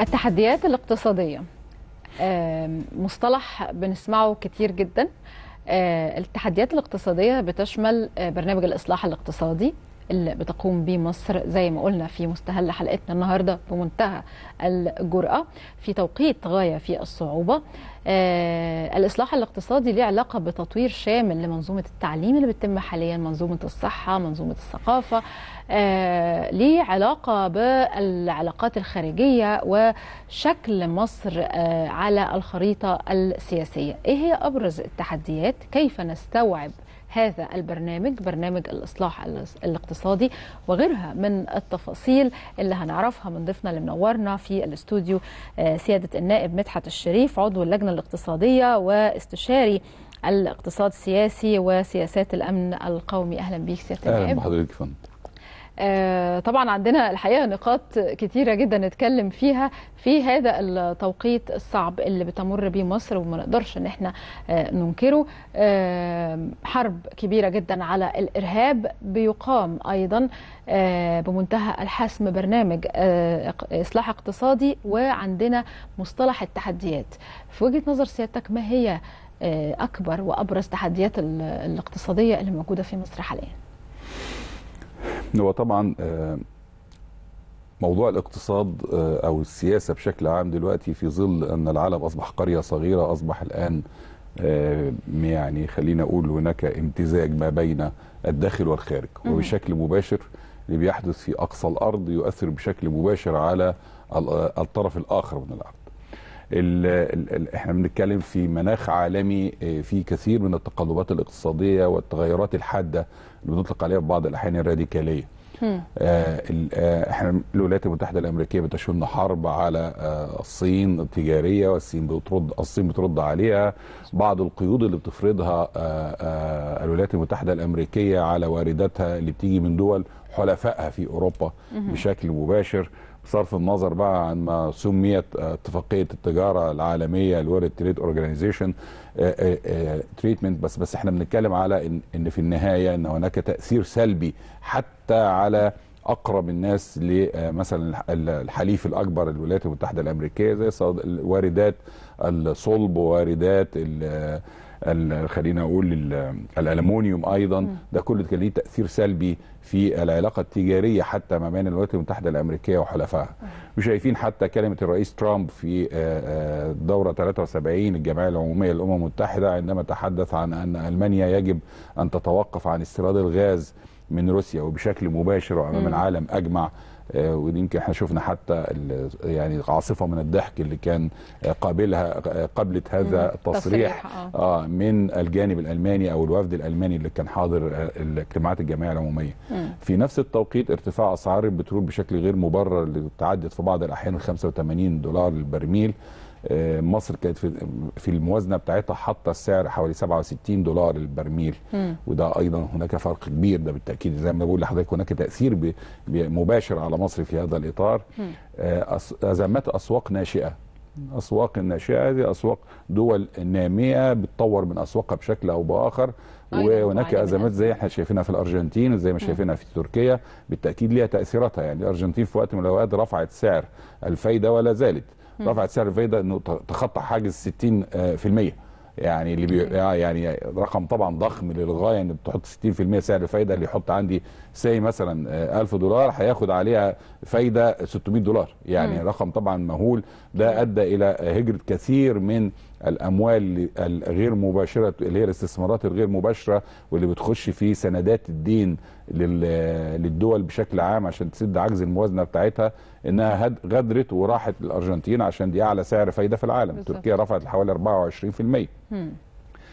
التحديات الاقتصادية آه، مصطلح بنسمعه كتير جدا آه، التحديات الاقتصادية بتشمل آه، برنامج الإصلاح الاقتصادي اللي بتقوم به مصر زي ما قلنا في مستهل حلقتنا النهارده بمنتهى الجرأة في توقيت غاية في الصعوبة آه الإصلاح الاقتصادي له علاقة بتطوير شامل لمنظومة التعليم اللي بتتم حاليا منظومة الصحة منظومة الثقافة آه ليه علاقة بالعلاقات الخارجية وشكل مصر آه على الخريطة السياسية إيه هي أبرز التحديات كيف نستوعب هذا البرنامج برنامج الإصلاح الاقتصادي وغيرها من التفاصيل اللي هنعرفها من ضيفنا اللي منورنا في الاستوديو آه، سيادة النائب مدحت الشريف عضو اللجنة الاقتصادية واستشاري الاقتصاد السياسي وسياسات الامن القومي اهلا بك سياده النائب اهلا بحضرتك فندم آه، طبعا عندنا الحقيقه نقاط كتيره جدا نتكلم فيها في هذا التوقيت الصعب اللي بتمر به مصر وما نقدرش ان احنا آه، ننكره آه، حرب كبيره جدا على الارهاب بيقام ايضا بمنتهى الحسم برنامج اصلاح اقتصادي وعندنا مصطلح التحديات في وجهه نظر سيادتك ما هي اكبر وابرز تحديات الاقتصاديه اللي موجوده في مصر حاليا هو طبعا آه، موضوع الاقتصاد آه، او السياسه بشكل عام دلوقتي في ظل ان العالم اصبح قريه صغيره اصبح الان آه، يعني خلينا اقول هناك امتزاج ما بين الداخل والخارج وبشكل مباشر اللي بيحدث في اقصى الارض يؤثر بشكل مباشر على الطرف الاخر من الارض الـ الـ احنا بنتكلم في مناخ عالمي آه، في كثير من التقلبات الاقتصاديه والتغيرات الحاده اللي بنطلق عليها في بعض الاحيان الراديكاليه آه،, آه احنا الولايات المتحده الامريكيه بتشن حرب على آه، الصين التجاريه والصين بترد الصين بترد عليها بعض القيود اللي بتفرضها الولايات المتحده الامريكيه على وارداتها اللي بتيجي من دول حلفائها في اوروبا بشكل مباشر صرف النظر بقى عن ما سميت آه، اتفاقيه التجاره العالميه الورد تريد اورجانيزيشن تريتمنت آه، آه، بس بس احنا بنتكلم على ان ان في النهايه ان هناك تاثير سلبي حتى على اقرب الناس لمثلا الحليف الاكبر الولايات المتحده الامريكيه زي واردات الصلب وواردات خلينا اقول الالومنيوم ايضا ده كله كان ليه تاثير سلبي في العلاقه التجاريه حتى ما بين الولايات المتحده الامريكيه وحلفائها وشايفين حتى كلمه الرئيس ترامب في آه، آه، دوره 73 الجمعيه العموميه للامم المتحده عندما تحدث عن ان المانيا يجب ان تتوقف عن استيراد الغاز من روسيا وبشكل مباشر وامام العالم اجمع آه، ويمكن احنا شفنا حتى يعني عاصفه من الضحك اللي كان قابلها آه، قبلت هذا التصريح آه. آه من الجانب الالماني او الوفد الالماني اللي كان حاضر الاجتماعات الجمعيه العموميه. في نفس التوقيت ارتفاع اسعار البترول بشكل غير مبرر اللي تعدت في بعض الاحيان 85 دولار للبرميل آه، مصر كانت في الموازنه بتاعتها حاطه السعر حوالي 67 دولار للبرميل وده ايضا هناك فرق كبير ده بالتاكيد زي ما بقول لحضرتك هناك تاثير مباشر على مصر في هذا الاطار آه، ازمات اسواق ناشئه اسواق الناشئه دي اسواق دول ناميه بتطور من اسواقها بشكل او باخر أيوة، وهناك ازمات زي احنا شايفينها في الارجنتين وزي ما شايفينها في تركيا بالتاكيد ليها تاثيراتها يعني الارجنتين في وقت من الاوقات رفعت سعر الفايده ولا زالت رفعت سعر الفايده انه تخطى حاجز 60% آه، يعني اللي بي... آه، يعني رقم طبعا ضخم للغايه ان بتحط 60% سعر الفايده اللي يحط عندي ساي مثلا 1000 آه، دولار هياخد عليها فايده 600 دولار يعني مم. رقم طبعا مهول ده ادى الى هجره كثير من الاموال الغير مباشره اللي هي الاستثمارات الغير مباشره واللي بتخش في سندات الدين للدول بشكل عام عشان تسد عجز الموازنه بتاعتها انها غدرت وراحت للارجنتين عشان دي اعلى سعر فايده في العالم بالزبط. تركيا رفعت حوالي 24% مم.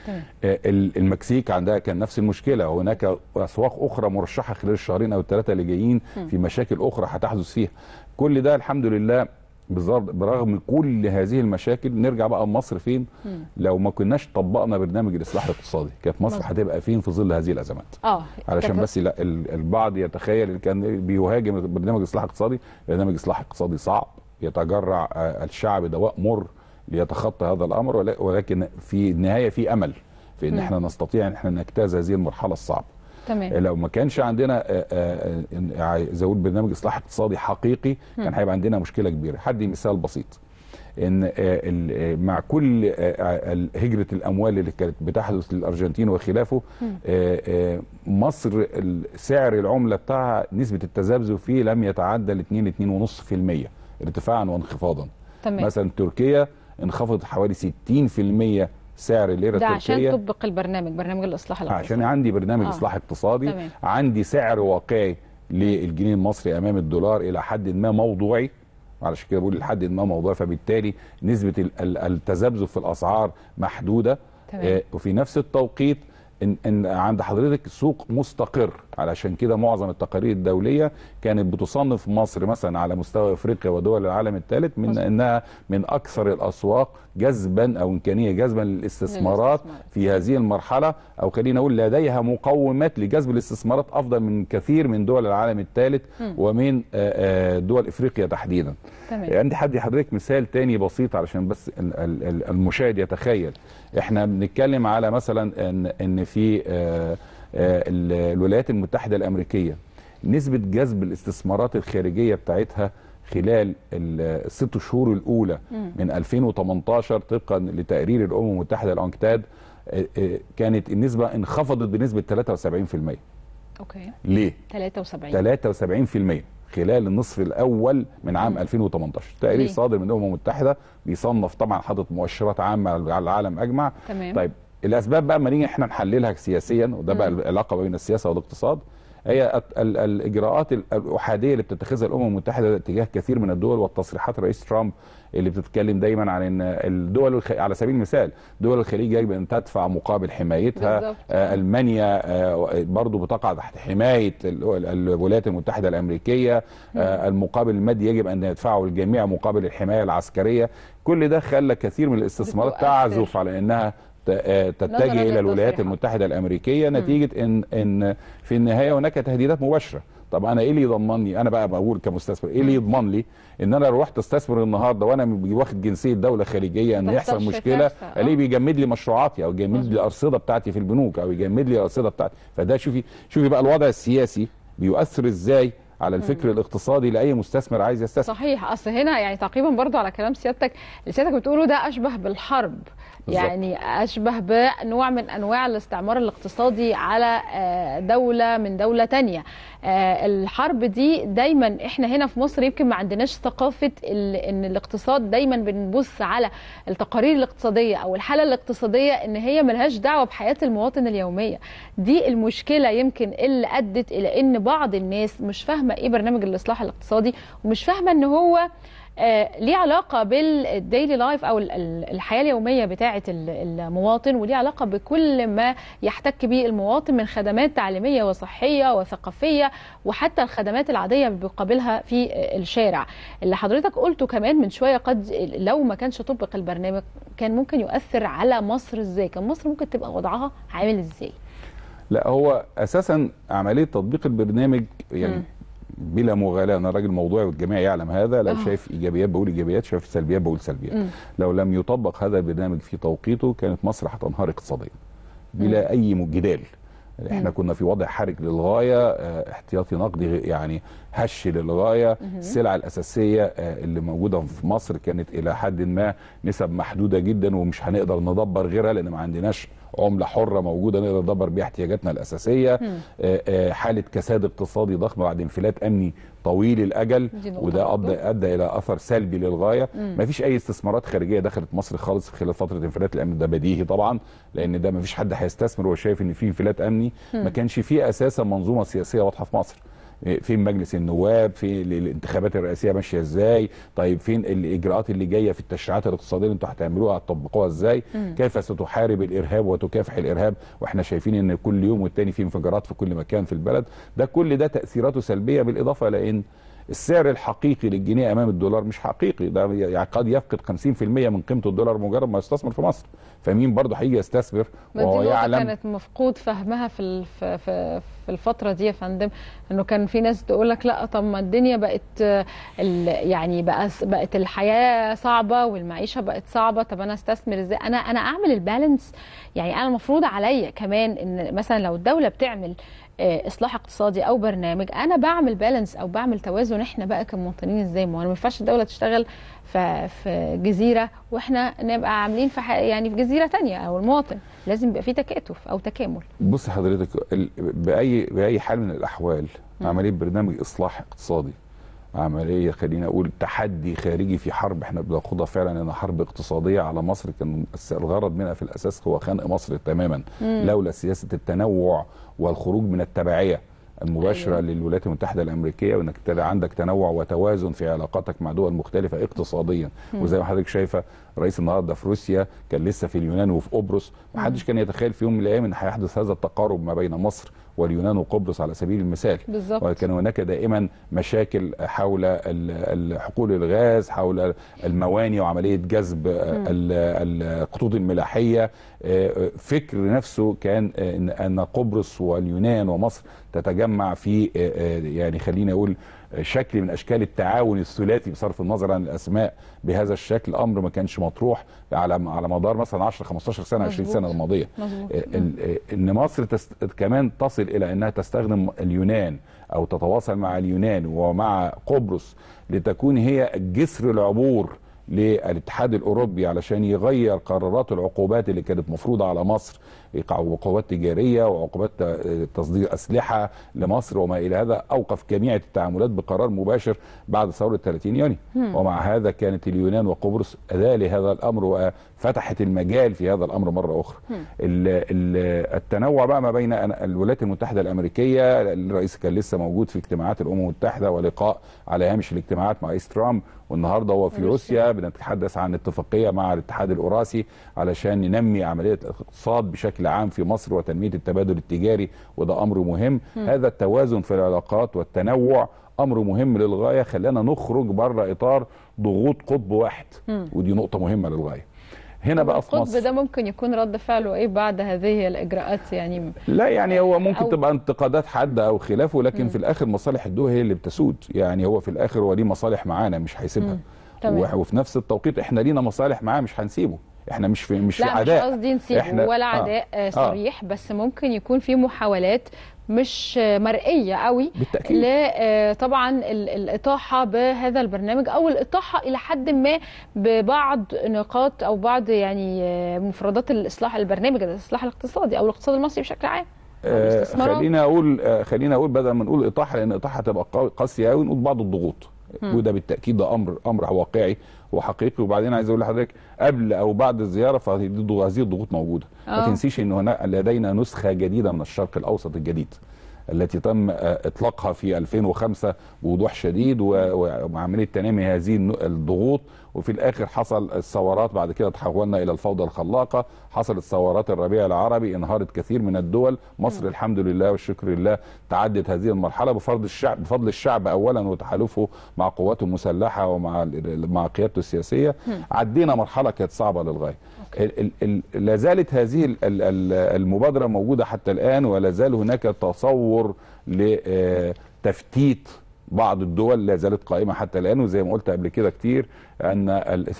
آه، المكسيك عندها كان نفس المشكله هناك اسواق اخرى مرشحه خلال الشهرين او الثلاثه اللي جايين في مشاكل اخرى هتحدث فيها كل ده الحمد لله برغم كل هذه المشاكل نرجع بقى مصر فين مم. لو ما كناش طبقنا برنامج الاصلاح الاقتصادي كانت مصر هتبقى فين في ظل هذه الازمات اه علشان بس لا البعض يتخيل ان كان بيهاجم برنامج الاصلاح الاقتصادي برنامج الاصلاح الاقتصادي صعب يتجرع آه، الشعب دواء مر ليتخطى هذا الامر ولكن في النهايه في امل في ان احنا نستطيع ان احنا نجتاز هذه المرحله الصعبه تمام. لو ما كانش عندنا آه، آه، آه، زود برنامج اصلاح اقتصادي حقيقي كان هيبقى عندنا مشكله كبيره حد مثال بسيط ان مع كل هجره الاموال اللي كانت بتحدث للارجنتين وخلافه مصر سعر العمله بتاعها نسبه التذبذب فيه لم يتعدى 2 2.5% ارتفاعا وانخفاضا تمام. مثلا تركيا انخفضت حوالي 60% سعر الليره التركيه ده عشان تطبق البرنامج برنامج الاصلاح الاقتصادي عشان عندي برنامج آه. اصلاح اقتصادي تمام. عندي سعر واقعي للجنيه المصري امام الدولار الى حد ما موضوعي علشان كده بقول لحد ما موضوعي فبالتالي نسبه التذبذب في الاسعار محدوده تمام. آه وفي نفس التوقيت ان ان عند حضرتك سوق مستقر علشان كده معظم التقارير الدوليه كانت بتصنف مصر مثلا على مستوى افريقيا ودول العالم الثالث من انها من اكثر الاسواق جذبا او امكانيه جذبا للاستثمارات في هذه المرحله او خلينا نقول لديها مقومات لجذب الاستثمارات افضل من كثير من دول العالم الثالث ومن آه، آه، دول افريقيا تحديدا. تمام. عندي حد حضرتك مثال تاني بسيط علشان بس المشاهد يتخيل احنا بنتكلم على مثلا ان ان في آه، آه، الولايات المتحده الامريكيه نسبه جذب الاستثمارات الخارجيه بتاعتها خلال الست شهور الاولى من 2018 طبقا لتقرير الامم المتحده الانكتاد آه، كانت النسبه انخفضت بنسبه 73% اوكي ليه 73 73% خلال النصف الاول من عام 2018 تقرير صادر من الامم المتحده بيصنف طبعا حاطط مؤشرات عامه على العالم اجمع تمام. طيب الاسباب بقى ما نيجي احنا نحللها سياسيا وده بقى العلاقه بين السياسه والاقتصاد هي الاجراءات الاحاديه اللي بتتخذها الامم المتحده تجاه كثير من الدول والتصريحات رئيس ترامب اللي بتتكلم دايما عن ان الدول الخ... على سبيل المثال دول الخليج يجب ان تدفع مقابل حمايتها بالزبط. آه، المانيا آه، برضو بتقع تحت حمايه الولايات المتحده الامريكيه آه، م. المقابل المادي يجب ان يدفعه الجميع مقابل الحمايه العسكريه كل ده خلى كثير من الاستثمارات تعزف على انها آه، تتجه الى الولايات المتحده الامريكيه نتيجه ان ان في النهايه هناك تهديدات مباشره طب انا ايه اللي يضمنني انا بقى بقول كمستثمر ايه اللي يضمن لي ان انا لو رحت استثمر النهارده وانا واخد جنسيه دوله خارجيه ان يحصل مشكله اللي آه. بيجمد لي مشروعاتي او يجمد لي الارصده بتاعتي في البنوك او يجمد لي الارصده بتاعتي فده شوفي شوفي بقى الوضع السياسي بيؤثر ازاي على الفكر الاقتصادي لاي مستثمر عايز يستثمر صحيح اصل هنا يعني تعقيبا برضه على كلام سيادتك اللي سيادتك بتقوله ده اشبه بالحرب يعني اشبه بنوع من انواع الاستعمار الاقتصادي على آه، دوله من دوله تانية آه، الحرب دي دايما احنا هنا في مصر يمكن ما عندناش ثقافه ان الاقتصاد دايما بنبص على التقارير الاقتصاديه او الحاله الاقتصاديه ان هي ملهاش دعوه بحياه المواطن اليوميه دي المشكله يمكن اللي ادت الى ان بعض الناس مش فاهمه فاهمه ايه برنامج الاصلاح الاقتصادي ومش فاهمه ان هو آه، ليه علاقه بالديلي لايف او الحياه اليوميه بتاعه المواطن وليه علاقه بكل ما يحتك به المواطن من خدمات تعليميه وصحيه وثقافيه وحتى الخدمات العاديه اللي بيقابلها في الشارع اللي حضرتك قلته كمان من شويه قد لو ما كانش طبق البرنامج كان ممكن يؤثر على مصر ازاي كان مصر ممكن تبقى وضعها عامل ازاي لا هو اساسا عمليه تطبيق البرنامج يعني م. بلا مغالاه انا راجل موضوعي والجميع يعلم هذا لو آه. شايف ايجابيات بقول ايجابيات شايف سلبيات بقول سلبيات م. لو لم يطبق هذا البرنامج في توقيته كانت مصر هتنهار اقتصاديا بلا م. اي جدال احنا كنا في وضع حرج للغايه آه، احتياطي نقدي يعني هش للغايه السلع الاساسيه آه، اللي موجوده في مصر كانت الى حد ما نسب محدوده جدا ومش هنقدر ندبر غيرها لان ما عندناش عمله حره موجوده نقدر ندبر بيها احتياجاتنا الاساسيه آه، آه، حاله كساد اقتصادي ضخم بعد انفلات امني طويل الاجل وده ادى ادى الى اثر سلبي للغايه ما فيش اي استثمارات خارجيه دخلت مصر خالص خلال فتره انفلات الامن ده بديهي طبعا لان ده ما فيش حد هيستثمر وهو شايف ان في انفلات امني ما كانش فيه اساسا منظومه سياسيه واضحه في مصر فين مجلس النواب في الانتخابات الرئاسيه ماشيه ازاي طيب فين الاجراءات اللي جايه في التشريعات الاقتصاديه اللي انتوا هتعملوها هتطبقوها ازاي كيف ستحارب الارهاب وتكافح الارهاب واحنا شايفين ان كل يوم والتاني في انفجارات في كل مكان في البلد ده كل ده تاثيراته سلبيه بالاضافه لان السعر الحقيقي للجنيه امام الدولار مش حقيقي ده يعني قد يفقد 50% من قيمه الدولار مجرد ما يستثمر في مصر فمين برضه هيجي يستثمر وهو يعلم كانت مفقود فهمها في في في الفتره دي يا فندم انه كان في ناس تقول لك لا طب ما الدنيا بقت يعني بقت الحياه صعبه والمعيشه بقت صعبه طب انا استثمر ازاي انا انا اعمل البالانس يعني انا المفروض عليا كمان ان مثلا لو الدوله بتعمل آه، اصلاح اقتصادي او برنامج انا بعمل بالانس او بعمل توازن احنا بقى كمواطنين ازاي ما هو ما ينفعش الدوله تشتغل في جزيره واحنا نبقى عاملين في يعني في جزيره تانية او المواطن لازم يبقى في تكاتف او تكامل بص حضرتك باي باي حال من الاحوال عمليه برنامج اصلاح اقتصادي عمليه خلينا اقول تحدي خارجي في حرب احنا بناخدها فعلا انها حرب اقتصاديه على مصر كان الغرض منها في الاساس هو خنق مصر تماما مم. لولا سياسه التنوع والخروج من التبعيه المباشره أيوة. للولايات المتحده الامريكيه وانك تبقى عندك تنوع وتوازن في علاقاتك مع دول مختلفه اقتصاديا م. وزي ما حضرتك شايفه رئيس النهارده في روسيا كان لسه في اليونان وفي قبرص ما حدش كان يتخيل في يوم من الايام ان هيحدث هذا التقارب ما بين مصر واليونان وقبرص على سبيل المثال بالزبط. وكان هناك دائما مشاكل حول حقول الغاز حول المواني وعمليه جذب الخطوط الملاحيه آه، فكر نفسه كان ان قبرص واليونان ومصر تتجمع في آه، آه، يعني خلينا اقول شكل من اشكال التعاون الثلاثي بصرف النظر عن الاسماء بهذا الشكل امر ما كانش مطروح على على مدار مثلا 10 15 سنه مزبوط. 20 سنه الماضيه مزبوط. آه، آه، ان مصر تست... كمان تصل الى انها تستخدم اليونان او تتواصل مع اليونان ومع قبرص لتكون هي جسر العبور للاتحاد الاوروبي علشان يغير قرارات العقوبات اللي كانت مفروضه على مصر وقوات تجاريه وعقوبات تصدير اسلحه لمصر وما الى هذا اوقف جميع التعاملات بقرار مباشر بعد ثوره 30 يونيو ومع هذا كانت اليونان وقبرص اداه لهذا الامر فتحت المجال في هذا الامر مره اخرى الـ الـ التنوع بقى ما بين الولايات المتحده الامريكيه الرئيس كان لسه موجود في اجتماعات الامم المتحده ولقاء على هامش الاجتماعات مع رئيس ترامب والنهارده هو في روسيا بنتحدث عن اتفاقيه مع الاتحاد الاوراسي علشان ننمي عمليه الاقتصاد بشكل عام في مصر وتنميه التبادل التجاري وده امر مهم م. هذا التوازن في العلاقات والتنوع امر مهم للغايه خلانا نخرج بره اطار ضغوط قطب واحد م. ودي نقطه مهمه للغايه هنا بقى في مصر ده ممكن يكون رد فعله ايه بعد هذه الاجراءات يعني لا يعني هو ممكن أو تبقى انتقادات حاده او خلافه لكن م. في الاخر مصالح الدول هي اللي بتسود يعني هو في الاخر هو ليه مصالح معانا مش هيسيبها وفي نفس التوقيت احنا لينا مصالح معاه مش هنسيبه احنا مش في مش لا في عداء لا مش قصدي نسيبه احنا ولا عداء آه. آه. صريح بس ممكن يكون في محاولات مش مرئيه قوي بالتأكيد. لطبعا آه، الاطاحه بهذا البرنامج او الاطاحه الى حد ما ببعض نقاط او بعض يعني آه، مفردات الاصلاح البرنامج الاصلاح الاقتصادي او الاقتصاد المصري بشكل عام آه، خلينا اقول خلينا اقول بدل ما نقول اطاحه لان اطاحه هتبقى قاسيه قوي نقول بعض الضغوط وده بالتاكيد ده امر امر واقعي وحقيقي وبعدين عايز اقول لحضرتك قبل او بعد الزياره فهذه الضغوط موجوده أوه. ما آه. تنسيش ان هنا لدينا نسخه جديده من الشرق الاوسط الجديد التي تم آه، اطلاقها في 2005 بوضوح شديد وعمليه تنامي هذه الضغوط وفي الاخر حصل الثورات بعد كده تحولنا الى الفوضى الخلاقه حصلت ثورات الربيع العربي انهارت كثير من الدول مصر م. الحمد لله والشكر لله تعدت هذه المرحله بفضل الشعب بفضل الشعب اولا وتحالفه مع قواته المسلحه ومع مع قيادته السياسيه م. عدينا مرحله كانت صعبه للغايه لا زالت هذه المبادرة موجودة حتى الآن ولا زال هناك تصور لتفتيت بعض الدول لا زالت قائمة حتى الآن وزي ما قلت قبل كده كتير أن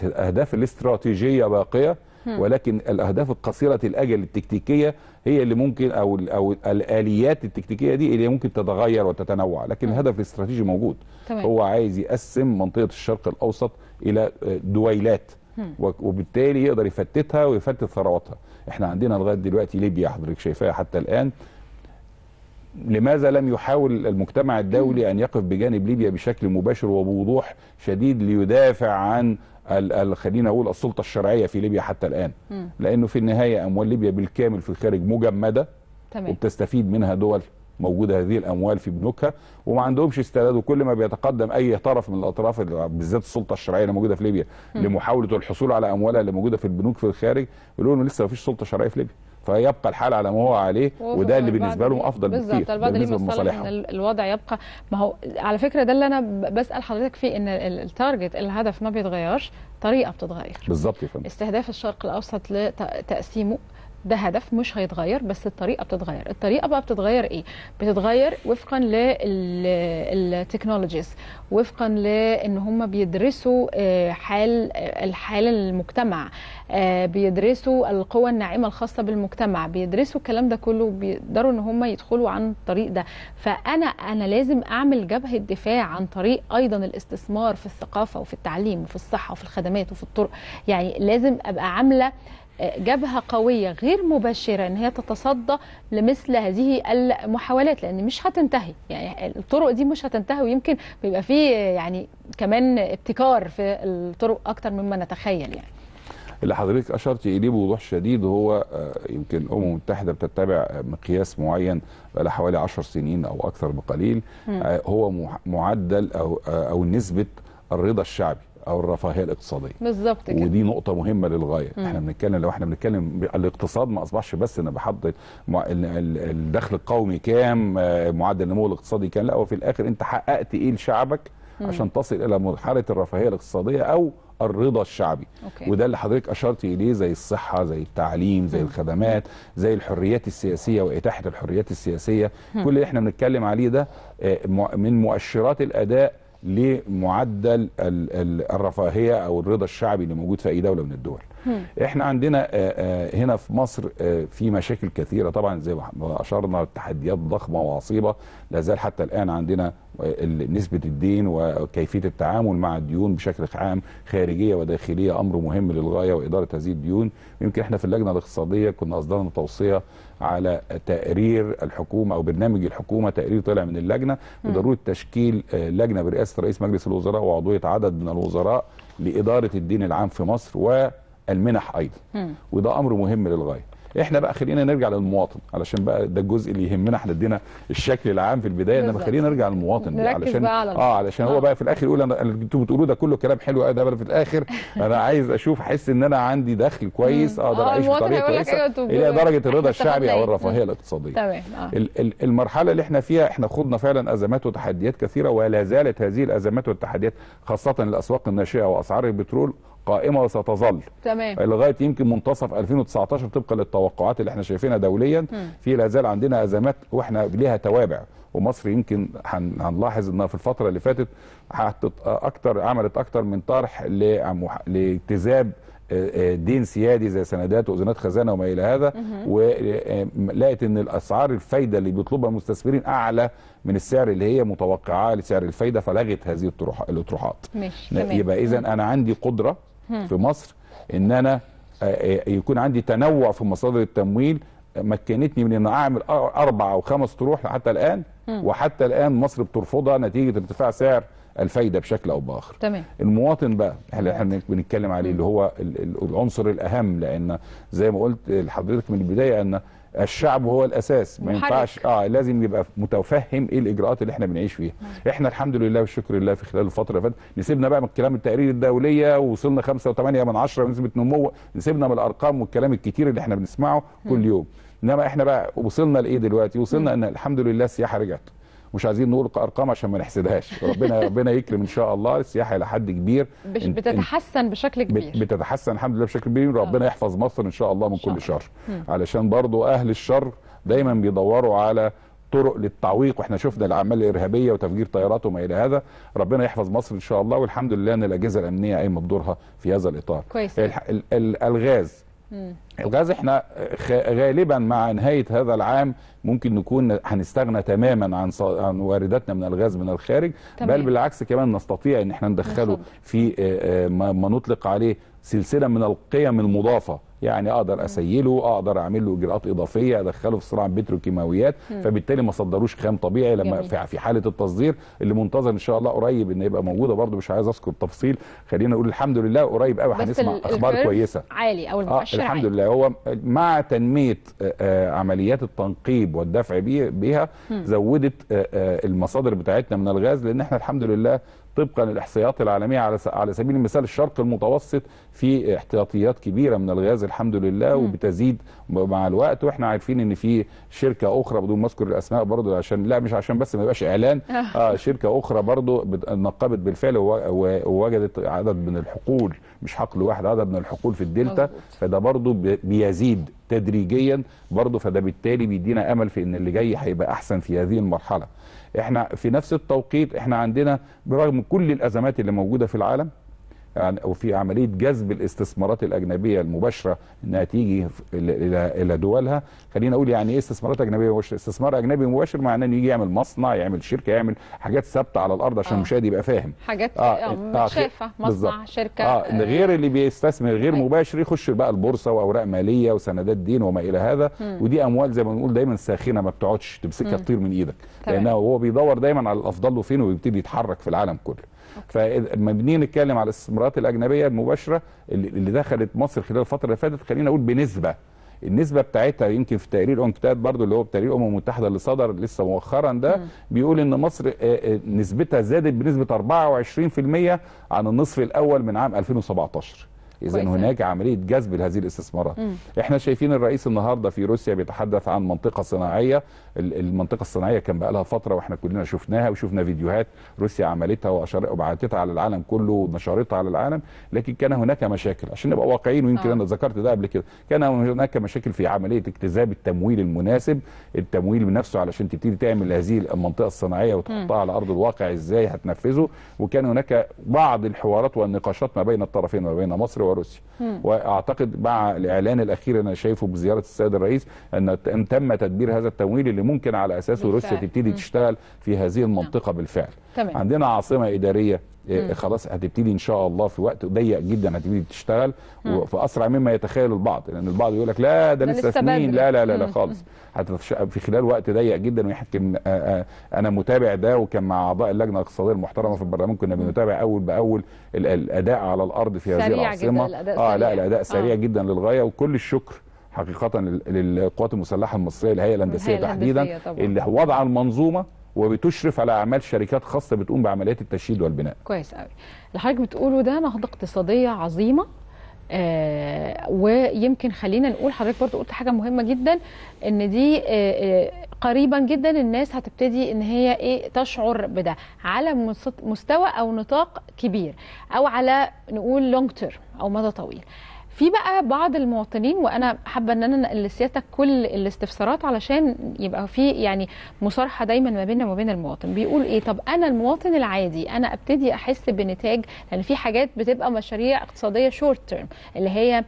الأهداف الاستراتيجية باقية ولكن الأهداف القصيرة الأجل التكتيكية هي اللي ممكن أو, أو الآليات التكتيكية دي اللي ممكن تتغير وتتنوع لكن الهدف الاستراتيجي موجود هو عايز يقسم منطقة الشرق الأوسط إلى دويلات وبالتالي يقدر يفتتها ويفتت ثرواتها احنا عندنا لغايه دلوقتي ليبيا حضرتك شايفاها حتى الان لماذا لم يحاول المجتمع الدولي ان يقف بجانب ليبيا بشكل مباشر وبوضوح شديد ليدافع عن خلينا اقول السلطه الشرعيه في ليبيا حتى الان لانه في النهايه اموال ليبيا بالكامل في الخارج مجمده تمام. وبتستفيد منها دول موجوده هذه الاموال في بنوكها وما عندهمش استعداد وكل ما بيتقدم اي طرف من الاطراف بالذات السلطه الشرعيه اللي موجوده في ليبيا لمحاوله الحصول على اموالها اللي موجوده في البنوك في الخارج بيقولوا لسه ما فيش سلطه شرعيه في ليبيا فيبقى الحال على ما هو عليه وده اللي بالنسبه لهم افضل بكتير بالنسبه لمصالحهم الوضع يبقى ما هو على فكره ده اللي انا بسال حضرتك فيه ان التارجت الهدف ما بيتغيرش طريقه بتتغير بالظبط يا فندم استهداف الشرق الاوسط لتقسيمه ده هدف مش هيتغير بس الطريقه بتتغير الطريقه بقى بتتغير ايه بتتغير وفقا للتكنولوجيز وفقا لان هم بيدرسوا آه، حال الحال آه، المجتمع آه، بيدرسوا القوى الناعمه الخاصه بالمجتمع بيدرسوا الكلام ده كله بيقدروا ان هم يدخلوا عن الطريق ده فانا انا لازم اعمل جبهه دفاع عن طريق ايضا الاستثمار في الثقافه وفي التعليم وفي الصحه وفي الخدمات وفي الطرق يعني لازم ابقى عامله جبهه قويه غير مبشره ان هي تتصدى لمثل هذه المحاولات لان مش هتنتهي يعني الطرق دي مش هتنتهي ويمكن بيبقى فيه يعني كمان ابتكار في الطرق اكتر مما نتخيل يعني اللي حضرتك اشرت اليه بوضوح شديد هو آه، يمكن الامم المتحده بتتبع مقياس معين بقى حوالي 10 سنين او اكثر بقليل آه، هو معدل او آه، او نسبه الرضا الشعبي او الرفاهيه الاقتصاديه بالظبط كده ودي نقطه مهمه للغايه مم. احنا بنتكلم لو احنا بنتكلم الاقتصاد ما اصبحش بس انا بحط الدخل القومي كام آه، معدل النمو الاقتصادي كام لا وفي الاخر انت حققت ايه لشعبك مم. عشان تصل الى مرحله الرفاهيه الاقتصاديه او الرضا الشعبي أوكي. وده اللي حضرتك اشرت اليه زي الصحه زي التعليم زي مم. الخدمات زي الحريات السياسيه واتاحه الحريات السياسيه مم. كل اللي احنا بنتكلم عليه ده آه، من مؤشرات الاداء لمعدل الرفاهيه او الرضا الشعبي اللي موجود في اي دوله من الدول. احنا عندنا هنا في مصر في مشاكل كثيره طبعا زي ما اشرنا تحديات ضخمه وعصيبه لا زال حتى الان عندنا نسبه الدين وكيفيه التعامل مع الديون بشكل عام خارجيه وداخليه امر مهم للغايه واداره هذه الديون يمكن احنا في اللجنه الاقتصاديه كنا اصدرنا توصيه على تقرير الحكومه او برنامج الحكومه تقرير طلع من اللجنه بضرورة تشكيل آه، لجنه برئاسه رئيس مجلس الوزراء وعضويه عدد من الوزراء لاداره الدين العام في مصر والمنح ايضا وده امر مهم للغايه احنا بقى خلينا نرجع للمواطن علشان بقى ده الجزء اللي يهمنا احنا ادينا الشكل العام في البدايه انما خلينا نرجع للمواطن علشان على اه علشان آه. هو بقى في الاخر يقول انا انتوا بتقولوا ده كله كلام حلو قوي ده في الاخر انا عايز اشوف احس ان انا عندي دخل كويس اقدر آه،, آه اعيش بطريقه كويسه أيوة، الى درجه الرضا الشعبي او الرفاهيه الاقتصاديه تمام آه. المرحله اللي احنا فيها احنا خضنا فعلا ازمات وتحديات كثيره ولا زالت هذه الازمات والتحديات خاصه الاسواق الناشئه واسعار البترول قائمه وستظل تمام لغايه يمكن منتصف 2019 طبقا للتوقعات اللي احنا شايفينها دوليا في لا زال عندنا ازمات واحنا ليها توابع ومصر يمكن هنلاحظ انها في الفتره اللي فاتت اكتر عملت اكتر من طرح لاجتذاب آه، آه، دين سيادي زي سندات واذونات خزانه وما الى هذا ولقيت آه، ان الاسعار الفايده اللي بيطلبها المستثمرين اعلى من السعر اللي هي متوقعه لسعر الفايده فلغت هذه الاطروحات ماشي يبقى اذا انا عندي قدره في مصر ان انا آه، آه، يكون عندي تنوع في مصادر التمويل مكنتني من ان اعمل اربع او خمس طروح حتى الان وحتى الان مصر بترفضها نتيجه ارتفاع سعر الفايده بشكل او باخر. تمام. المواطن بقى احنا احنا بنتكلم عليه اللي هو العنصر الاهم لان زي ما قلت لحضرتك من البدايه ان الشعب هو الاساس ما ينفعش اه لازم يبقى متفهم ايه الاجراءات اللي احنا بنعيش فيها مم. احنا الحمد لله والشكر لله في خلال الفتره اللي فاتت نسيبنا بقى من الكلام التقارير الدوليه ووصلنا 5.8 من 10 نسبه نمو نسيبنا من الارقام والكلام الكتير اللي احنا بنسمعه مم. كل يوم انما احنا بقى وصلنا لايه دلوقتي وصلنا مم. ان الحمد لله السياحه رجعت مش عايزين نقول ارقام عشان ما نحسدهاش ربنا ربنا يكرم ان شاء الله السياحه الى حد كبير بتتحسن بشكل كبير بتتحسن الحمد لله بشكل كبير آه. ربنا يحفظ مصر ان شاء الله من كل شر علشان برضو اهل الشر دايما بيدوروا على طرق للتعويق واحنا شفنا الاعمال الارهابيه وتفجير طيارات وما الى هذا ربنا يحفظ مصر ان شاء الله والحمد لله ان الاجهزه الامنيه قايمه بدورها في هذا الاطار كويس. الالغاز الغاز احنا غالبا مع نهايه هذا العام ممكن نكون هنستغنى تماما عن عن وارداتنا من الغاز من الخارج تمام. بل بالعكس كمان نستطيع ان احنا ندخله في آه، آه، ما نطلق عليه سلسله من القيم المضافه يعني اقدر اسيله اقدر اعمل له اجراءات اضافيه ادخله في صناعه بتروكيماويات فبالتالي ما صدروش خام طبيعي لما جميل. في حاله التصدير اللي منتظر ان شاء الله قريب ان يبقى موجوده برده مش عايز اذكر تفصيل خلينا نقول الحمد لله قريب قوي هنسمع اخبار كويسه عالي او المؤشر آه الحمد عالي. لله هو مع تنميه آه, آه، عمليات التنقيب والدفع بيها زودت آه،, آه المصادر بتاعتنا من الغاز لان احنا الحمد لله طبقا للاحصائيات العالميه على على سبيل المثال الشرق المتوسط في احتياطيات كبيره من الغاز الحمد لله م. وبتزيد مع الوقت واحنا عارفين ان في شركه اخرى بدون ما اذكر الاسماء برضو عشان لا مش عشان بس ما يبقاش اعلان آه, آه، شركه اخرى برضو نقبت بالفعل ووجدت عدد من الحقول مش حقل واحد عدد من الحقول في الدلتا فده برضو بيزيد تدريجيا برضو فده بالتالي بيدينا امل في ان اللي جاي هيبقى احسن في هذه المرحله احنا في نفس التوقيت احنا عندنا برغم كل الازمات اللي موجوده في العالم وفي عمليه جذب الاستثمارات الاجنبيه المباشره انها تيجي الى الى دولها خلينا اقول يعني ايه استثمارات اجنبيه مباشره استثمار اجنبي مباشر معناه انه يجي يعمل مصنع يعمل شركه يعمل حاجات ثابته على الارض عشان المشاهد آه. يبقى فاهم حاجات اه, آه شايفه مصنع بالزبط. شركه آه،, اه غير اللي بيستثمر غير آه. مباشر يخش بقى البورصه واوراق ماليه وسندات دين وما الى هذا م. ودي اموال زي ما بنقول دايما ساخنه ما بتقعدش تمسكها تطير من ايدك لانه هو بيدور دايما على الافضل له فين ويبتدي يتحرك في العالم كله فلما بنيجي نتكلم على الاستثمارات الاجنبيه المباشره اللي دخلت مصر خلال الفتره اللي فاتت خلينا اقول بنسبه النسبه بتاعتها يمكن في تقرير اونكتاد برضو اللي هو تقرير الامم المتحده اللي صدر لسه مؤخرا ده بيقول ان مصر آه، آه، نسبتها زادت بنسبه 24% عن النصف الاول من عام 2017 اذا هناك عمليه جذب لهذه الاستثمارات مم. احنا شايفين الرئيس النهارده في روسيا بيتحدث عن منطقه صناعيه المنطقه الصناعيه كان بقى لها فتره واحنا كلنا شفناها وشفنا فيديوهات روسيا عملتها وبعتتها على العالم كله ونشرتها على العالم لكن كان هناك مشاكل عشان نبقى واقعيين ويمكن آه. انا ذكرت ده قبل كده كان هناك مشاكل في عمليه اكتذاب التمويل المناسب التمويل بنفسه علشان تبتدي تعمل هذه المنطقه الصناعيه وتحطها على ارض الواقع ازاي هتنفذه وكان هناك بعض الحوارات والنقاشات ما بين الطرفين ما بين مصر وروسيا واعتقد مع الاعلان الاخير انا شايفه بزياره السيد الرئيس ان تم تدبير هذا التمويل اللي ممكن على اساسه بالفعل. روسيا تبتدي تشتغل في هذه المنطقه بالفعل تمام. عندنا عاصمه اداريه إيه، خلاص هتبتدي ان شاء الله في وقت ضيق جدا هتبتدي تشتغل في اسرع مما يتخيل البعض لان البعض يقول لك لا ده لسه سنين لا لا لا, لا خالص في خلال وقت ضيق جدا ويحكم انا متابع ده وكان مع اعضاء اللجنه الاقتصاديه المحترمه في البرلمان كنا بنتابع اول باول الاداء على الارض في هذه العاصمه جداً الأداء اه لا الاداء آه. سريع آه. جدا للغايه وكل الشكر حقيقه للقوات المسلحه المصريه الهيئه الهندسيه تحديدا اللي وضع المنظومه وبتشرف على اعمال شركات خاصه بتقوم بعمليات التشييد والبناء. كويس قوي. اللي حضرتك بتقوله ده نهضه اقتصاديه عظيمه آه ويمكن خلينا نقول حضرتك برضو قلت حاجه مهمه جدا ان دي آه, آه، قريبا جدا الناس هتبتدي ان هي ايه تشعر بده على مستوى او نطاق كبير او على نقول لونج تيرم او مدى طويل. في بقى بعض المواطنين وانا حابه ان انا انقل لسيادتك كل الاستفسارات علشان يبقى في يعني مصارحه دايما ما بيننا وما بين المواطن بيقول ايه طب انا المواطن العادي انا ابتدي احس بنتاج لان في حاجات بتبقى مشاريع اقتصاديه شورت تيرم اللي هي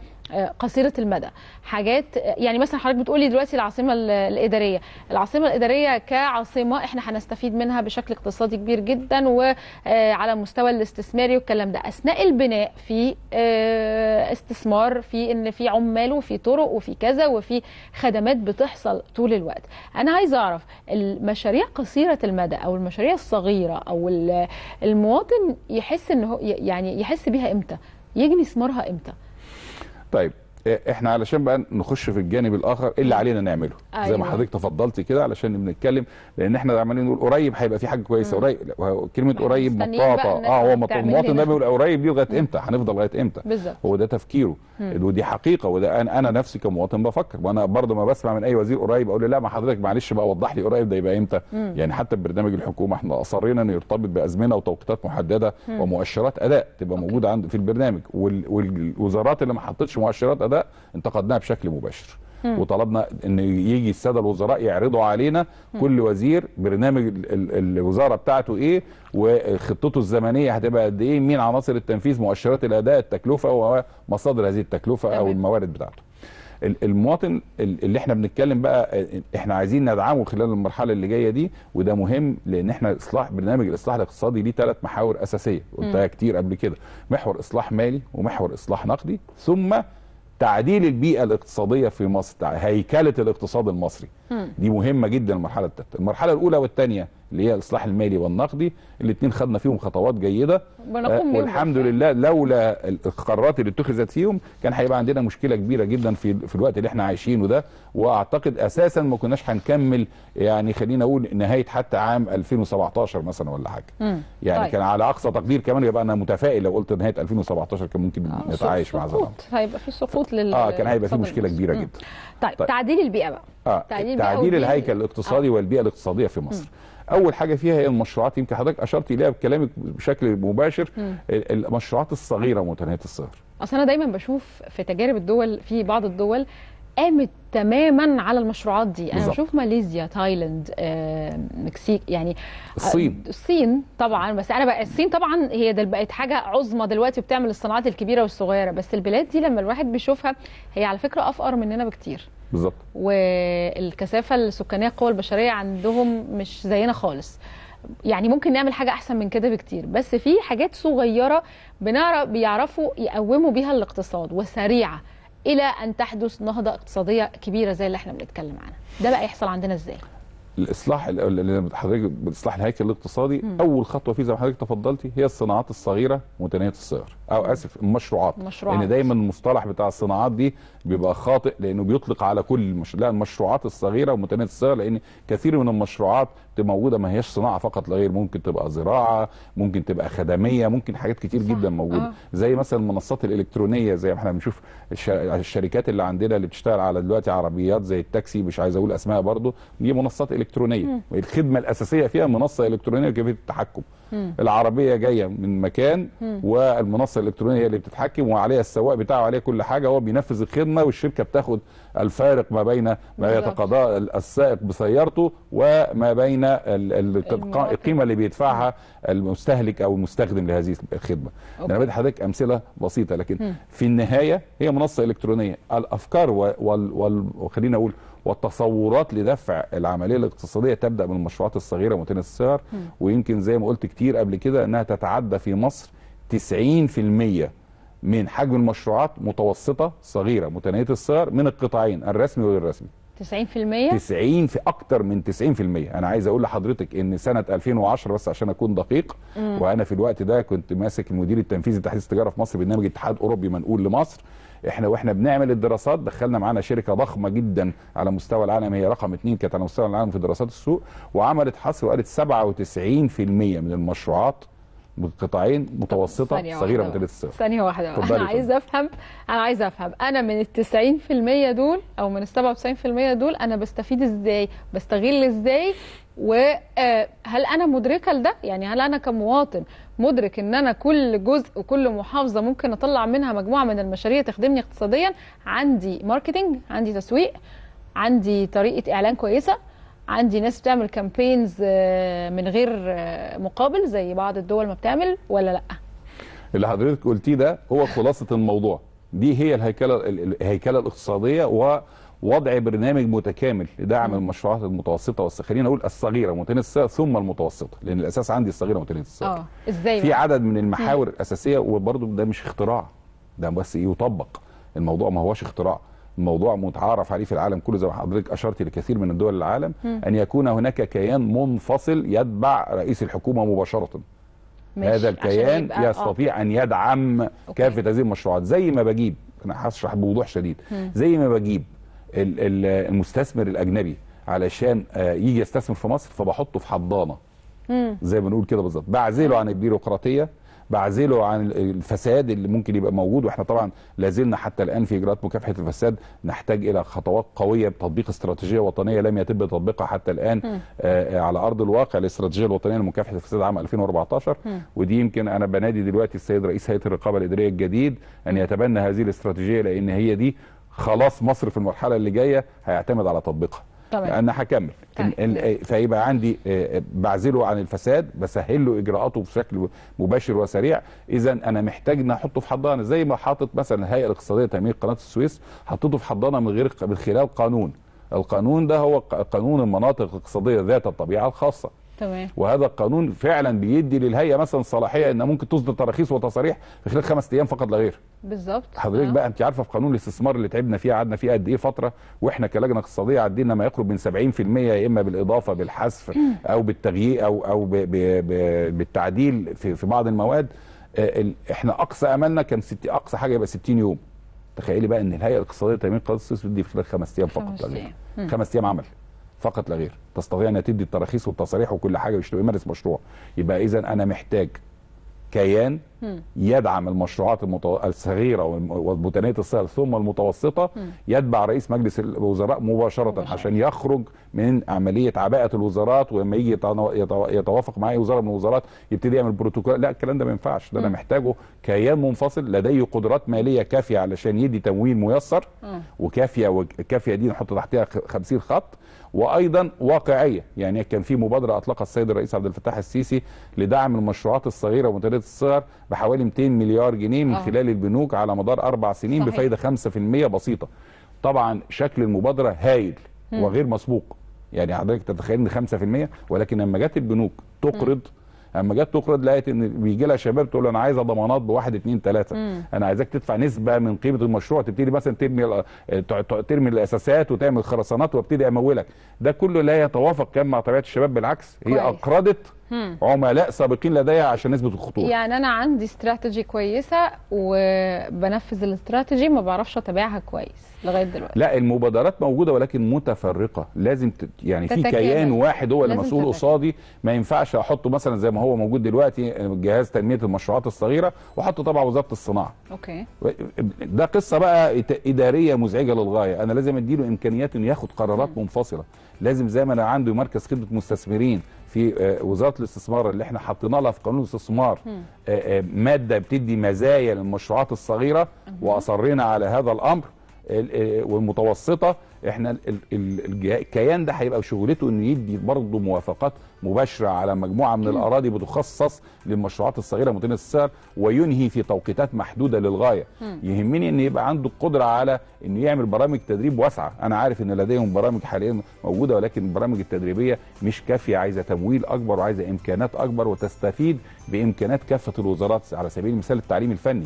قصيره المدى حاجات يعني مثلا حضرتك بتقولي دلوقتي العاصمه الاداريه العاصمه الاداريه كعاصمه احنا هنستفيد منها بشكل اقتصادي كبير جدا وعلى آه، المستوى الاستثماري والكلام ده اثناء البناء في آه، استثمار في ان في عمال وفي طرق وفي كذا وفي خدمات بتحصل طول الوقت انا عايزه اعرف المشاريع قصيره المدى او المشاريع الصغيره او المواطن يحس ان هو يعني يحس بيها امتى يجني ثمارها امتى Babe احنا علشان بقى نخش في الجانب الاخر إيه اللي علينا نعمله أيوة. زي ما أيوة. حضرتك تفضلتي كده علشان بنتكلم لان احنا عمالين نقول قريب هيبقى في حاجه كويسه قريب كلمه قريب مطاطه اه هو المواطن ده بيقول قريب دي لغايه امتى هنفضل لغايه امتى هو ده تفكيره مم. ودي حقيقه وده انا انا نفسي كمواطن بفكر وانا برضه ما بسمع من اي وزير قريب اقول له لا ما حضرتك معلش بقى وضح لي قريب ده يبقى امتى مم. يعني حتى برنامج الحكومه احنا اصرينا انه يرتبط بازمنه وتوقيتات محدده مم. ومؤشرات اداء تبقى موجوده عند في البرنامج والوزارات اللي ما حطتش مؤشرات اداء انتقدناها بشكل مباشر وطلبنا ان يجي الساده الوزراء يعرضوا علينا كل وزير برنامج الوزاره بتاعته ايه وخطته الزمنيه هتبقى قد ايه مين عناصر التنفيذ مؤشرات الاداء التكلفه ومصادر هذه التكلفه او الموارد بتاعته المواطن اللي احنا بنتكلم بقى احنا عايزين ندعمه خلال المرحله اللي جايه دي وده مهم لان احنا اصلاح برنامج الاصلاح الاقتصادي ليه ثلاث محاور اساسيه قلتها كتير قبل كده محور اصلاح مالي ومحور اصلاح نقدي ثم تعديل البيئه الاقتصاديه في مصر هيكله الاقتصاد المصري دي مهمه جدا المرحله التالته المرحله الاولى والثانيه اللي هي الاصلاح المالي والنقدي الاثنين خدنا فيهم خطوات جيده آه، والحمد لله لولا القرارات اللي اتخذت فيهم كان هيبقى عندنا مشكله كبيره جدا في في الوقت اللي احنا عايشينه ده واعتقد اساسا ما كناش هنكمل يعني خلينا نقول نهايه حتى عام 2017 مثلا ولا حاجه مم. يعني طيب. كان على اقصى تقدير كمان يبقى انا متفائل لو قلت نهايه 2017 كان ممكن آه. نتعايش مع زمان هيبقى في سقوط آه، لل اه كان هيبقى في مشكله كبيره مم. جدا طيب, طيب. تعديل البيئه بقى آه. تعديل, تعديل الهيكل الاقتصادي آه. والبيئه الاقتصاديه في مصر مم. اول حاجه فيها هي المشروعات يمكن حضرتك اشرت اليها بكلامك بشكل مباشر المشروعات الصغيره ومتناهيه الصغر اصل انا دايما بشوف في تجارب الدول في بعض الدول قامت تماما على المشروعات دي انا بشوف ماليزيا تايلاند آه، مكسيك يعني آه، الصين الصين طبعا بس انا بقى الصين طبعا هي ده بقت حاجه عظمى دلوقتي بتعمل الصناعات الكبيره والصغيره بس البلاد دي لما الواحد بيشوفها هي على فكره افقر مننا بكتير بالظبط والكثافه السكانيه القوى البشريه عندهم مش زينا خالص يعني ممكن نعمل حاجه احسن من كده بكتير بس في حاجات صغيره بنعرف بيعرفوا يقوموا بيها الاقتصاد وسريعه الى ان تحدث نهضه اقتصاديه كبيره زي اللي احنا بنتكلم عنها ده بقى يحصل عندنا ازاي الاصلاح اللي حضرتك بتصلاح الهيكل الاقتصادي م. اول خطوه فيه زي ما حضرتك تفضلتي هي الصناعات الصغيره متناهيه الصغر او اسف المشروعات مشروعات. لان دايما المصطلح بتاع الصناعات دي بيبقى خاطئ لانه بيطلق على كل المش... لا المشروعات الصغيره ومتناهيه الصغر لان كثير من المشروعات بتبقى موجوده ما هياش صناعه فقط لا غير ممكن تبقى زراعه ممكن تبقى خدميه ممكن حاجات كتير صح. جدا موجوده آه. زي مثلا المنصات الالكترونيه زي ما احنا بنشوف الشركات اللي عندنا اللي بتشتغل على دلوقتي عربيات زي التاكسي مش عايز اقول اسماء برضه دي منصات الكترونيه م. الخدمه الاساسيه فيها منصه الكترونيه لكيفيه التحكم مم. العربيه جايه من مكان مم. والمنصه الالكترونيه هي اللي بتتحكم وعليها السواق بتاعه وعليها كل حاجه هو بينفذ الخدمه والشركه بتاخد الفارق ما بين ما يتقاضاه السائق بسيارته وما بين القيمه اللي بيدفعها المستهلك او المستخدم لهذه الخدمه. أوكي. انا بدي حضرتك امثله بسيطه لكن مم. في النهايه هي منصه الكترونيه الافكار وخلينا اقول والتصورات لدفع العمليه الاقتصاديه تبدا من المشروعات الصغيره متين السعر ويمكن زي ما قلت كتير قبل كده انها تتعدى في مصر 90% من حجم المشروعات متوسطه صغيره متناهيه السعر من القطاعين الرسمي وغير الرسمي 90% 90 في اكتر من 90% انا عايز اقول لحضرتك ان سنه 2010 بس عشان اكون دقيق مم. وانا في الوقت ده كنت ماسك المدير التنفيذي لتحديث التجاره في مصر برنامج اتحاد اوروبي منقول لمصر احنا واحنا بنعمل الدراسات دخلنا معانا شركه ضخمه جدا على مستوى العالم هي رقم اثنين كانت على مستوى العالم في دراسات السوق وعملت حصر وقالت 97% من المشروعات بقطاعين متوسطه صغيره من ثلاث ثانيه واحده انا عايزه افهم انا عايزه افهم انا من ال 90% دول او من ال 97% دول انا بستفيد ازاي بستغل ازاي وهل آه، انا مدركه لده يعني هل انا كمواطن مدرك ان انا كل جزء وكل محافظه ممكن اطلع منها مجموعه من المشاريع تخدمني اقتصاديا عندي ماركتنج عندي تسويق عندي طريقه اعلان كويسه عندي ناس بتعمل كامبينز آه، من غير آه، مقابل زي بعض الدول ما بتعمل ولا لا اللي حضرتك قلتيه ده هو خلاصه الموضوع دي هي الهيكله الهيكله الاقتصاديه و وضع برنامج متكامل لدعم المشروعات المتوسطه والصغيره نقول الصغيره متنسه ثم المتوسطه لان الاساس عندي الصغيره الصغيره اه ازاي في عدد من المحاور مم. الاساسيه وبرده ده مش اختراع ده بس يطبق الموضوع ما هوش اختراع الموضوع متعارف عليه في العالم كله زي ما حضرتك اشرت لكثير من الدول العالم ان يكون هناك كيان منفصل يتبع رئيس الحكومه مباشره هذا الكيان آه. يستطيع أوه. ان يدعم كافه هذه المشروعات زي ما بجيب انا هشرح بوضوح شديد زي ما بجيب المستثمر الاجنبي علشان آه، يجي يستثمر في مصر فبحطه في حضانه زي ما بنقول كده بالظبط بعزله عن البيروقراطيه بعزله عن الفساد اللي ممكن يبقى موجود واحنا طبعا لازلنا حتى الان في اجراءات مكافحه الفساد نحتاج الى خطوات قويه بتطبيق استراتيجيه وطنيه لم يتم تطبيقها حتى الان آه،, آه على ارض الواقع الاستراتيجيه الوطنيه لمكافحه الفساد عام 2014 م. ودي يمكن انا بنادي دلوقتي السيد رئيس هيئه الرقابه الاداريه الجديد ان يتبنى هذه الاستراتيجيه لان هي دي خلاص مصر في المرحله اللي جايه هيعتمد على تطبيقها طبعا. انا هكمل إيه، فيبقى عندي إيه، إيه، بعزله عن الفساد بسهل له اجراءاته بشكل مباشر وسريع اذا انا محتاج ان احطه في حضانه زي ما حاطط مثلا الهيئه الاقتصاديه تامين قناه السويس حطيته في حضانه من غير من خلال قانون القانون ده هو قانون المناطق الاقتصاديه ذات الطبيعه الخاصه تمام وهذا القانون فعلا بيدي للهيئه مثلا صلاحيه ان ممكن تصدر تراخيص وتصاريح في خلال خمس ايام فقط لا غير بالظبط حضرتك آه. بقى انت عارفه في قانون الاستثمار اللي تعبنا فيه قعدنا فيه قد ايه فتره واحنا كلجنه اقتصاديه عدينا ما يقرب من 70% يا اما بالاضافه بالحذف او بالتغيير او او بـ بـ بـ بالتعديل في في بعض المواد آه، احنا اقصى املنا كان ست اقصى حاجه يبقى 60 يوم تخيلي بقى ان الهيئه الاقتصاديه لتامين قناه السويس بتدي في خلال خمس ايام فقط خمس ايام عمل فقط لا غير تستطيع ان تدي التراخيص والتصاريح وكل حاجه ويمارس مشروع يبقى اذا انا محتاج كيان يدعم المشروعات المتو... الصغيره والبطانيه الصغيره ثم المتوسطه يتبع رئيس مجلس الوزراء مباشره عشان يخرج من عمليه عباءه الوزارات ولما يجي يتوافق مع اي وزاره من الوزارات يبتدي يعمل بروتوكول لا الكلام ده ما ينفعش ده انا محتاجه كيان منفصل لديه قدرات ماليه كافيه علشان يدي تمويل ميسر وكافيه وكافيه دي نحط تحتها 50 خط وايضا واقعيه يعني كان في مبادره اطلقها السيد الرئيس عبد الفتاح السيسي لدعم المشروعات الصغيره ومتناهيه الصغر بحوالي 200 مليار جنيه من آه. خلال البنوك على مدار اربع سنين بفايده 5% بسيطه طبعا شكل المبادره هايل وغير مسبوق يعني حضرتك تتخيل ان 5% ولكن لما جت البنوك تقرض اما جت تقرض لقيت ان بيجي لها شباب تقول انا عايزه ضمانات بواحد اثنين ثلاثه مم. انا عايزاك تدفع نسبه من قيمه المشروع تبتدي مثلا ترمي ترمي الاساسات وتعمل خرسانات وابتدي امولك ده كله لا يتوافق كان مع طبيعه الشباب بالعكس هي اقرضت عملاء سابقين لديها عشان نسبه الخطوره يعني انا عندي استراتيجي كويسه وبنفذ الاستراتيجي ما بعرفش اتابعها كويس لغايه دلوقتي لا المبادرات موجوده ولكن متفرقه لازم ت... يعني في كيان واحد هو اللي مسؤول قصادي ما ينفعش احطه مثلا زي ما هو موجود دلوقتي جهاز تنميه المشروعات الصغيره واحطه طبعا وزاره الصناعه اوكي ده قصه بقى اداريه مزعجه للغايه انا لازم اديله امكانيات انه ياخد قرارات منفصله لازم زي ما انا عنده مركز خدمه مستثمرين في آه، وزاره الاستثمار اللي احنا حطينا لها في قانون الاستثمار آه، آه، ماده بتدي مزايا للمشروعات الصغيره واصرينا على هذا الامر والمتوسطه احنا الكيان ده هيبقى شغلته انه يدي برضه موافقات مباشره على مجموعه من الاراضي بتخصص للمشروعات الصغيره متناهيه السعر وينهي في توقيتات محدوده للغايه يهمني ان يبقى عنده القدره على انه يعمل برامج تدريب واسعه انا عارف ان لديهم برامج حاليا موجوده ولكن البرامج التدريبيه مش كافيه عايزه تمويل اكبر وعايزه امكانات اكبر وتستفيد بامكانات كافه الوزارات على سبيل المثال التعليم الفني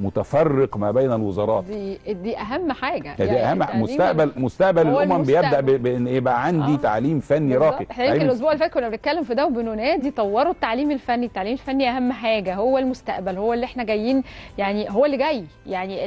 متفرق ما بين الوزارات دي دي اهم حاجه دي يعني اهم مستقبل مستقبل الامم بيبدا بان يبقى إيه عندي آه. تعليم فني راقي احنا يمكن الاسبوع اللي فات كنا بنتكلم في ده وبننادي طوروا التعليم الفني التعليم الفني اهم حاجه هو المستقبل هو اللي احنا جايين يعني هو اللي جاي يعني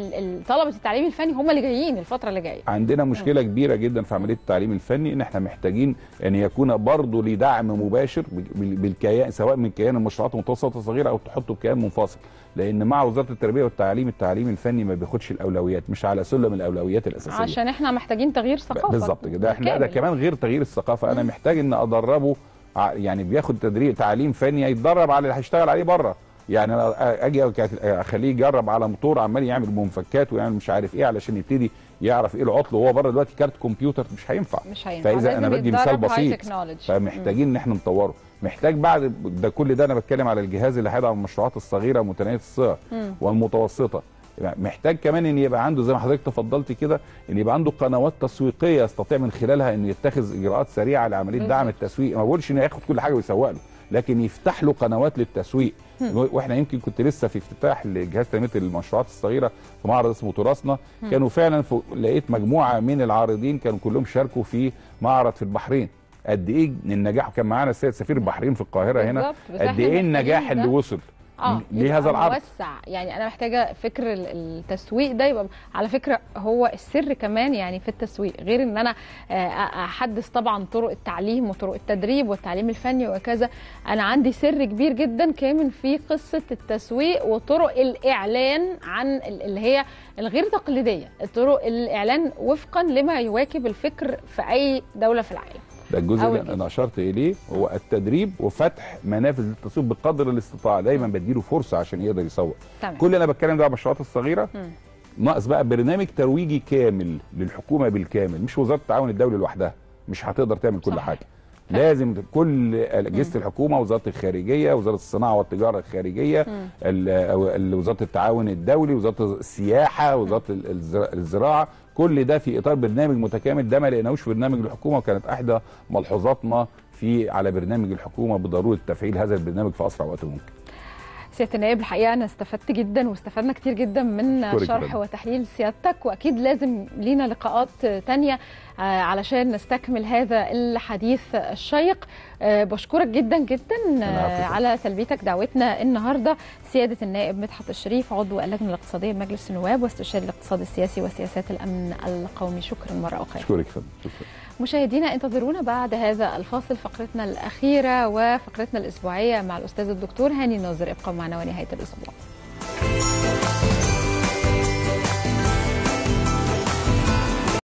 طلبه التعليم الفني هم اللي جايين الفتره اللي جايه عندنا مشكله م. كبيره جدا في عمليه التعليم الفني ان احنا محتاجين ان يكون برضه لدعم مباشر بالكيان سواء من كيان المشروعات المتوسطه الصغيره او تحطه بكيان منفصل لان مع وزاره التربيه التعليم التعليم الفني ما بياخدش الاولويات مش على سلم الاولويات الاساسيه عشان احنا محتاجين تغيير ثقافه بالظبط كده احنا ده كمان غير تغيير الثقافه انا محتاج ان ادربه يعني بياخد تدريب تعليم فني يتدرب على اللي هيشتغل عليه بره يعني انا اجي اخليه يجرب على موتور عمال يعمل منفكات ويعمل مش عارف ايه علشان يبتدي يعرف ايه العطل وهو بره دلوقتي كارت كمبيوتر مش هينفع مش هينفع فاذا انا بدي مثال بسيط فمحتاجين ان احنا نطوره محتاج بعد ده كل ده انا بتكلم على الجهاز اللي هيدعم المشروعات الصغيره متناهيه الصغر والمتوسطه يعني محتاج كمان ان يبقى عنده زي ما حضرتك تفضلتي كده ان يبقى عنده قنوات تسويقيه يستطيع من خلالها انه يتخذ اجراءات سريعه لعمليه دعم التسويق ما بقولش انه ياخد كل حاجه ويسوق له لكن يفتح له قنوات للتسويق واحنا يمكن كنت لسه في افتتاح لجهاز تنميه المشروعات الصغيره في معرض اسمه تراثنا كانوا فعلا لقيت مجموعه من العارضين كانوا كلهم شاركوا في معرض في البحرين قد ايه النجاح كان معانا السيد سفير البحرين في القاهره هنا قد ايه النجاح اللي وصل آه لهذا العرض موسع يعني انا محتاجه فكر التسويق ده يبقى على فكره هو السر كمان يعني في التسويق غير ان انا آه، احدث طبعا طرق التعليم وطرق التدريب والتعليم الفني وكذا انا عندي سر كبير جدا كامن في قصه التسويق وطرق الاعلان عن اللي هي الغير تقليديه طرق الاعلان وفقا لما يواكب الفكر في اي دوله في العالم ده الجزء اللي انا اشرت اليه هو التدريب وفتح منافذ للتسويق بقدر الاستطاعه دايما بديله فرصه عشان يقدر يسوق كل اللي انا بتكلم ده على المشروعات الصغيره م. ناقص بقى برنامج ترويجي كامل للحكومه بالكامل مش وزاره التعاون الدولي لوحدها مش هتقدر تعمل كل صح. حاجه لازم كل اجهزه الحكومه وزاره الخارجيه وزاره الصناعه والتجاره الخارجيه وزاره التعاون الدولي وزاره السياحه وزاره الزراعه كل ده في اطار برنامج متكامل ده ما لقيناهوش في برنامج الحكومه وكانت احدى ملحوظاتنا في على برنامج الحكومه بضروره تفعيل هذا البرنامج في اسرع وقت ممكن سياده النائب الحقيقه انا استفدت جدا واستفدنا كتير جدا من شرح جدا. وتحليل سيادتك واكيد لازم لينا لقاءات تانية آه، علشان نستكمل هذا الحديث الشيق آه، بشكرك جدا جدا آه، على تلبيتك دعوتنا النهارده سياده النائب مدحت الشريف عضو اللجنه الاقتصاديه بمجلس النواب واستشاري الاقتصاد السياسي وسياسات الامن القومي شكرا مره اخرى شكرا, شكرا. مشاهدينا انتظرونا بعد هذا الفاصل فقرتنا الأخيرة وفقرتنا الأسبوعية مع الأستاذ الدكتور هاني ناظر ابقوا معنا ونهاية الأسبوع